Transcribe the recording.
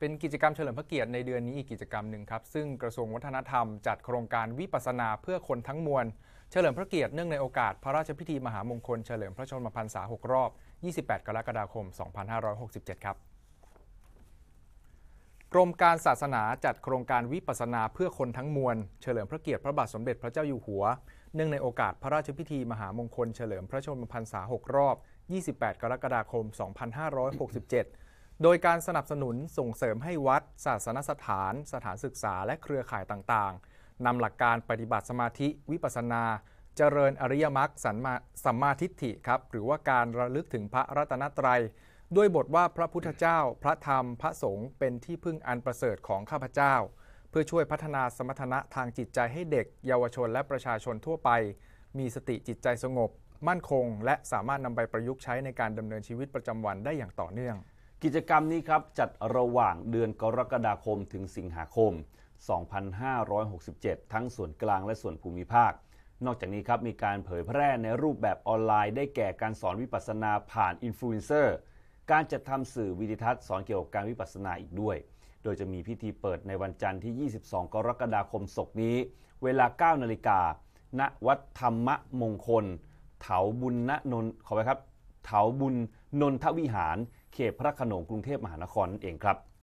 เป็นกิจกรรมเฉลิมพระเกียรติในเดือนนี้อีกกิจกรรมหนึ่งครับซึ่งกระทรวงวัฒนธรรมจัดโครงการวิปัสนาเพื่อคนทั้งมวลเฉลิมพระเกียรติเนื่องในโอกาสพระราชพิธีมหามงคล เฉลิมพระชนมพรรษา6รอบ 28 กรกฎาคม 2567 ครับกรมการศาสนาจัดโครงการวิปัสนาเพื่อคนทั้งมวลเฉลิมพระเกียรติพระบาทสมเด็จพระเจ้าอยู่หัวเนื่องในโอกาสพระราชพิธีมหามงคล เฉลิมพระชนมพรรษา6รอบ 28 กรกฎาคม 2567โดยการสนับสนุนส่งเสริมให้วัด ศาสนสถาน สถานศึกษาและเครือข่ายต่างๆ นำหลักการปฏิบัติสมาธิวิปัสนา เจริญอริยมรรคสัมมาทิฏฐิครับ หรือว่าการระลึกถึงพระรัตนตรัย ด้วยบทว่าพระพุทธเจ้า พระธรรมพระสงฆ์เป็นที่พึ่งอันประเสริฐของข้าพเจ้า เพื่อช่วยพัฒนาสมรรถนะทางจิตใจให้เด็กเยาวชนและประชาชนทั่วไป มีสติจิตใจสงบมั่นคงและสามารถนำไปประยุกต์ใช้ในการดำเนินชีวิตประจำวันได้อย่างต่อเนื่องกิจกรรมนี้ครับจัดระหว่างเดือนกรกฎาคมถึงสิงหาคม 2567 ทั้งส่วนกลางและส่วนภูมิภาค นอกจากนี้ครับมีการเผยแพร่ในรูปแบบออนไลน์ ได้แก่การสอนวิปัสสนาผ่านอินฟลูเอนเซอร์ การจัดทำสื่อวิดิทัศน์สอนเกี่ยวกับการวิปัสสนาอีกด้วย โดยจะมีพิธีเปิดในวันจันทร์ที่ 22 กรกฎาคมศกนี้ เวลา 9 นาฬิกา ณวัดธรรมมงคลเถาบุญณนนขอไปครับเถาบุญนนทวิหารเขตพระขนงกรุงเทพมหานครนนั่เองครับ